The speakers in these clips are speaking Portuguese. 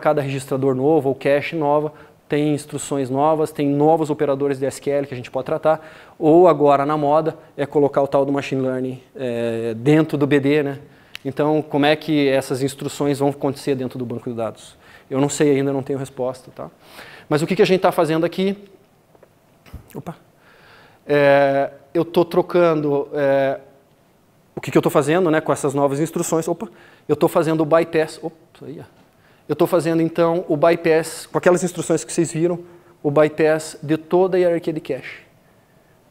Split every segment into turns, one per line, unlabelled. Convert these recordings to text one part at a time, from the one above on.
cada registrador novo ou cache nova tem instruções novas, tem novos operadores de SQL que a gente pode tratar, ou agora na moda é colocar o tal do machine learning é, dentro do BD, né? Então, como é que essas instruções vão acontecer dentro do banco de dados? Eu não sei ainda, não tenho resposta, tá? Mas o que, que a gente está fazendo aqui? Opa! É, eu estou trocando é, o que, que eu estou fazendo né, com essas novas instruções. Opa! Eu estou fazendo o bypass. Opa, aí, ó. Eu estou fazendo então o bypass, com aquelas instruções que vocês viram, o bypass de toda a hierarquia de cache.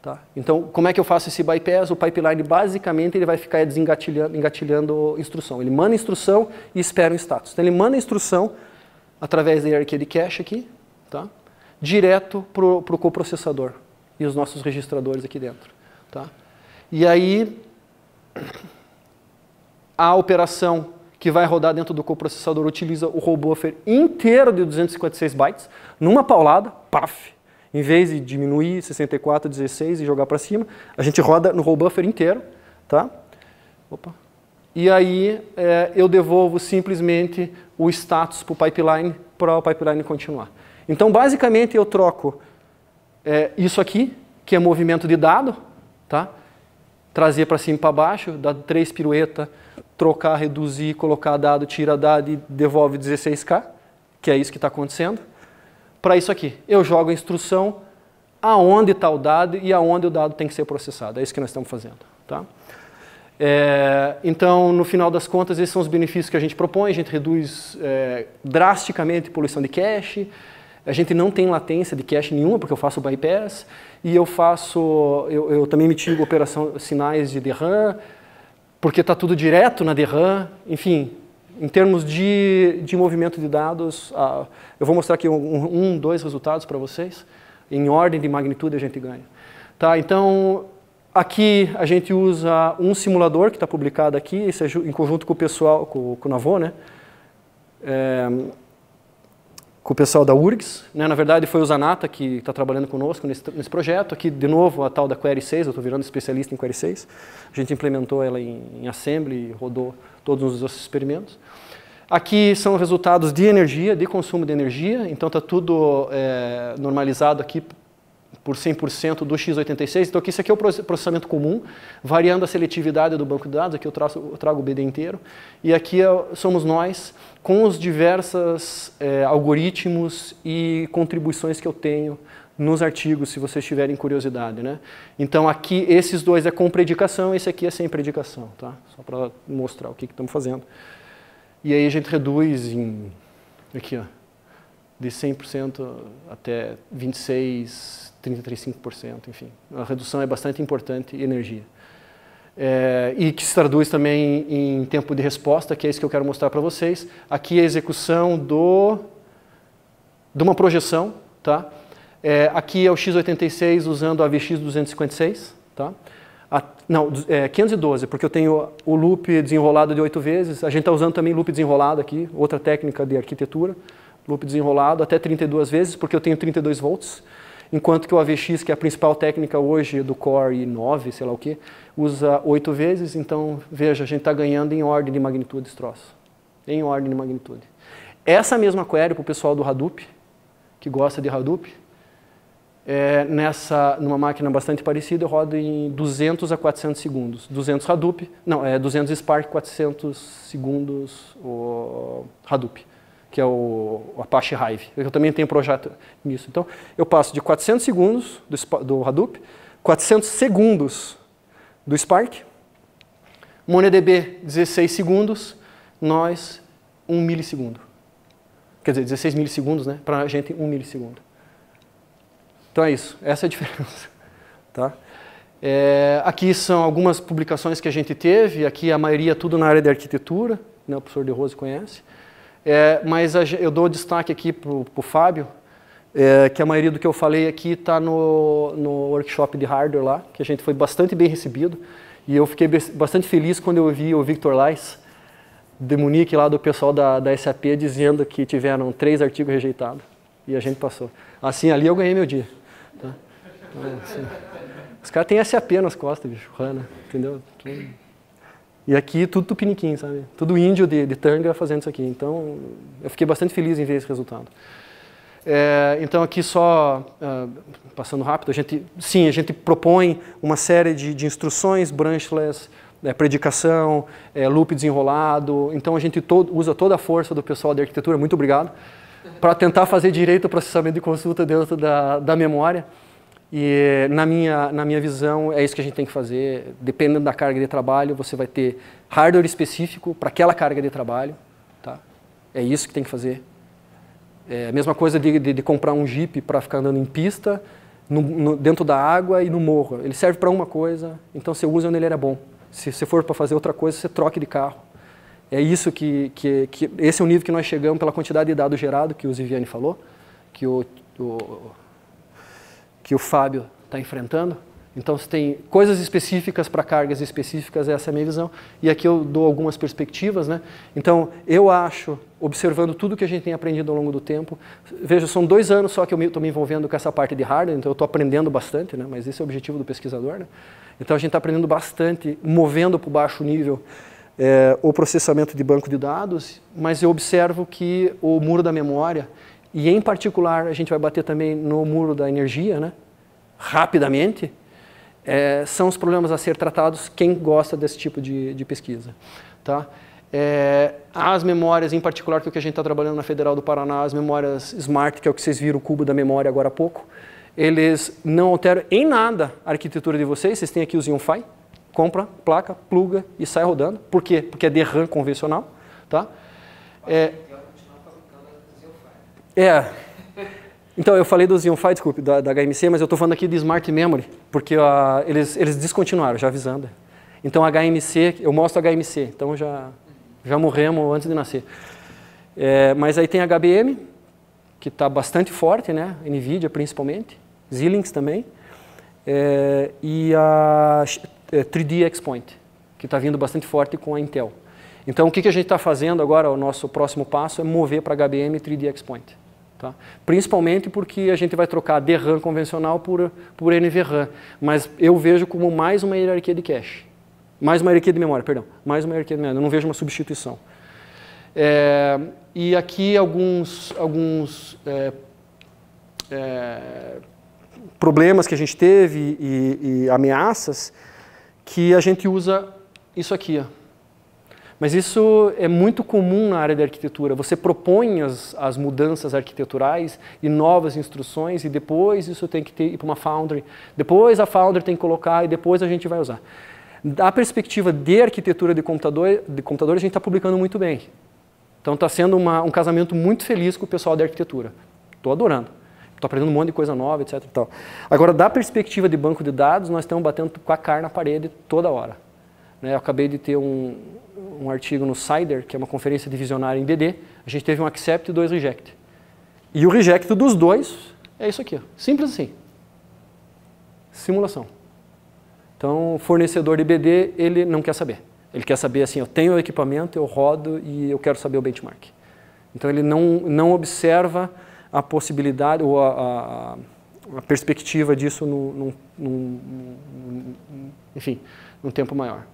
Tá? Então, como é que eu faço esse bypass? O pipeline, basicamente, ele vai ficar desengatilhando engatilhando instrução. Ele manda instrução e espera um status. Então, ele manda instrução através da hierarquia de cache aqui, tá? direto para o coprocessador e os nossos registradores aqui dentro. Tá? E aí, a operação que vai rodar dentro do coprocessador utiliza o robô inteiro de 256 bytes, numa paulada, paf, em vez de diminuir 64, 16 e jogar para cima, a gente roda no roll buffer inteiro, tá? Opa. E aí é, eu devolvo simplesmente o status para o pipeline, para o pipeline continuar. Então, basicamente, eu troco é, isso aqui, que é movimento de dado, tá? trazer para cima e para baixo, dar três piruetas trocar, reduzir, colocar dado, tira dado e devolve 16K, que é isso que está acontecendo, para isso aqui. Eu jogo a instrução aonde está o dado e aonde o dado tem que ser processado. É isso que nós estamos fazendo. Tá? É, então, no final das contas, esses são os benefícios que a gente propõe. A gente reduz é, drasticamente a poluição de cache, a gente não tem latência de cache nenhuma, porque eu faço bypass, e eu faço, eu, eu também mitigo operação, sinais de DRAM, porque está tudo direto na DRAM, enfim, em termos de, de movimento de dados, ah, eu vou mostrar aqui um, um dois resultados para vocês, em ordem de magnitude a gente ganha. Tá, então, aqui a gente usa um simulador que está publicado aqui, é em conjunto com o pessoal, com, com o Navô, né? É, com o pessoal da URGS. Né? Na verdade, foi o Zanata que está trabalhando conosco nesse, nesse, projeto. Aqui, de novo, a tal da Query 6, eu estou virando especialista em Query 6. A gente implementou ela em, em Assembly, rodou todos os nossos experimentos. Aqui são resultados de energia, de consumo de energia. Então, está tudo é, normalizado aqui por 100% do X86. Então, aqui, isso aqui é o processamento comum, variando a seletividade do banco de dados. Aqui eu, traço, eu trago o BD inteiro. E aqui é, somos nós, com os diversos é, algoritmos e contribuições que eu tenho nos artigos, se vocês tiverem curiosidade. Né? Então, aqui, esses dois é com predicação, esse aqui é sem predicação, tá? só para mostrar o que estamos fazendo. E aí a gente reduz em... Aqui, ó de 100% até 26, 35%, enfim. A redução é bastante importante em energia. É, e que se traduz também em tempo de resposta, que é isso que eu quero mostrar para vocês. Aqui é a execução do, de uma projeção, tá? É, aqui é o X86 usando a VX256, tá? A, não, é, 512, porque eu tenho o loop desenrolado de oito vezes. A gente está usando também loop desenrolado aqui, outra técnica de arquitetura loop desenrolado até 32 vezes, porque eu tenho 32 volts, enquanto que o AVX, que é a principal técnica hoje do Core i9, sei lá o que, usa 8 vezes, então veja, a gente está ganhando em ordem de magnitude esse troço, em ordem de magnitude. Essa mesma query para o pessoal do Hadoop, que gosta de Hadoop, é, nessa, numa máquina bastante parecida, eu rodo em 200 a 400 segundos. 200 Hadoop, não, é 200 Spark, 400 segundos o Hadoop que é o Apache Hive. Eu também tenho projeto nisso. Então, eu passo de 400 segundos do, do Hadoop, 400 segundos do Spark, MongoDB 16 segundos, nós 1 milissegundo. Quer dizer, 16 milissegundos, né? Para a gente, 1 milissegundo. Então é isso, essa é a diferença. Tá? É, aqui são algumas publicações que a gente teve, aqui a maioria é tudo na área de arquitetura, né? o professor De Rose conhece. É, mas a, eu dou destaque aqui para o Fábio, é, que a maioria do que eu falei aqui está no, no workshop de hardware lá, que a gente foi bastante bem recebido. E eu fiquei bastante feliz quando eu vi o Victor Lais, de Munique, lá do pessoal da, da SAP, dizendo que tiveram três artigos rejeitados. E a gente passou. Assim, ali eu ganhei meu dia. Tá? Então, assim, os caras têm SAP nas costas, bicho, Hana, né? entendeu? E aqui tudo tupiniquim, sabe? Tudo índio de, de tanga fazendo isso aqui. Então, eu fiquei bastante feliz em ver esse resultado. É, então, aqui só, uh, passando rápido, a gente, sim, a gente propõe uma série de, de instruções, branchless, é, predicação, é, loop desenrolado. Então, a gente usa toda a força do pessoal da arquitetura, muito obrigado, para tentar fazer direito o processamento de consulta dentro da, da memória. E na minha, na minha visão, é isso que a gente tem que fazer. Dependendo da carga de trabalho, você vai ter hardware específico para aquela carga de trabalho. Tá? É isso que tem que fazer. É a mesma coisa de, de, de comprar um Jeep para ficar andando em pista, no, no, dentro da água e no morro. Ele serve para uma coisa, então você usa onde ele era é bom. Se você for para fazer outra coisa, você troque de carro. É isso que, que, que, Esse é o nível que nós chegamos pela quantidade de dados gerado que o Ziviane falou, que o, o que o Fábio está enfrentando. Então, se tem coisas específicas para cargas específicas, essa é a minha visão. E aqui eu dou algumas perspectivas. Né? Então, eu acho, observando tudo que a gente tem aprendido ao longo do tempo, veja, são dois anos só que eu estou me envolvendo com essa parte de hardware, então eu estou aprendendo bastante, né? mas esse é o objetivo do pesquisador. Né? Então, a gente está aprendendo bastante, movendo para o baixo nível é, o processamento de banco de dados, mas eu observo que o muro da memória e em particular, a gente vai bater também no muro da energia, né? rapidamente, é, são os problemas a ser tratados quem gosta desse tipo de, de pesquisa. Tá? É, as memórias, em particular, que é o que a gente está trabalhando na Federal do Paraná, as memórias Smart, que é o que vocês viram o cubo da memória agora há pouco, eles não alteram em nada a arquitetura de vocês. Vocês têm aqui os Ionfy, compra, placa, pluga e sai rodando. Por quê? Porque é de RAM convencional. Tá? É, é. Então, eu falei do Xeon Phi, desculpe, da, da, HMC, mas eu estou falando aqui de Smart Memory, porque uh, eles, eles descontinuaram, já avisando. Então, HMC, eu mostro HMC, então já, já morremos antes de nascer. É, mas aí tem HBM, que está bastante forte, né? NVIDIA principalmente, Xilinx também, é, e a 3D é, XPoint, que está vindo bastante forte com a Intel. Então, o que, que a gente está fazendo agora, o nosso próximo passo, é mover para HBM e 3D XPoint. Tá? Principalmente porque a gente vai trocar DRAM convencional por, por NVRAM, mas eu vejo como mais uma hierarquia de cache. Mais uma hierarquia de memória, perdão. Mais uma hierarquia de memória, eu não vejo uma substituição. É, e aqui alguns, alguns é, é, problemas que a gente teve e, e ameaças que a gente usa isso aqui, ó. Mas isso é muito comum na área da arquitetura. Você propõe as, as mudanças arquiteturais e novas instruções e depois isso tem que ter, ir para uma foundry. Depois a foundry tem que colocar e depois a gente vai usar. Da perspectiva de arquitetura de computador, de computador a gente está publicando muito bem. Então está sendo uma, um casamento muito feliz com o pessoal da arquitetura. Estou adorando. Estou aprendendo um monte de coisa nova, etc. Agora, da perspectiva de banco de dados, nós estamos batendo com a cara na parede toda hora. Né? Eu acabei de ter um, um artigo no CIDER, que é uma conferência divisionária em DD. A gente teve um accept e dois reject. E o reject dos dois é isso aqui. Ó. Simples assim. Simulação. Então, o fornecedor de BD, ele não quer saber. Ele quer saber assim, eu tenho o equipamento, eu rodo e eu quero saber o benchmark. Então, ele não, não observa a possibilidade ou a, a, a perspectiva disso num, num, num, num, enfim, num tempo maior.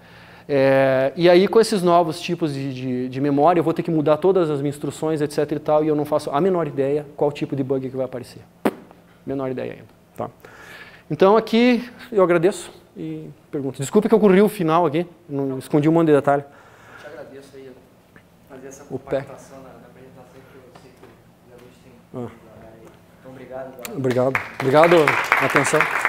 É, e aí, com esses novos tipos de, de, de, memória, eu vou ter que mudar todas as minhas instruções, etc e tal, e eu não faço a menor ideia qual tipo de bug que vai aparecer. Menor ideia ainda. Tá? Então, aqui eu agradeço e pergunto. Desculpe que eu corri o final aqui, não, escondi um monte de detalhe. Eu te agradeço aí, fazer essa compactação na, na, apresentação que eu sei que o Zé tem. Ah. Então, obrigado. Obrigado. Obrigado atenção.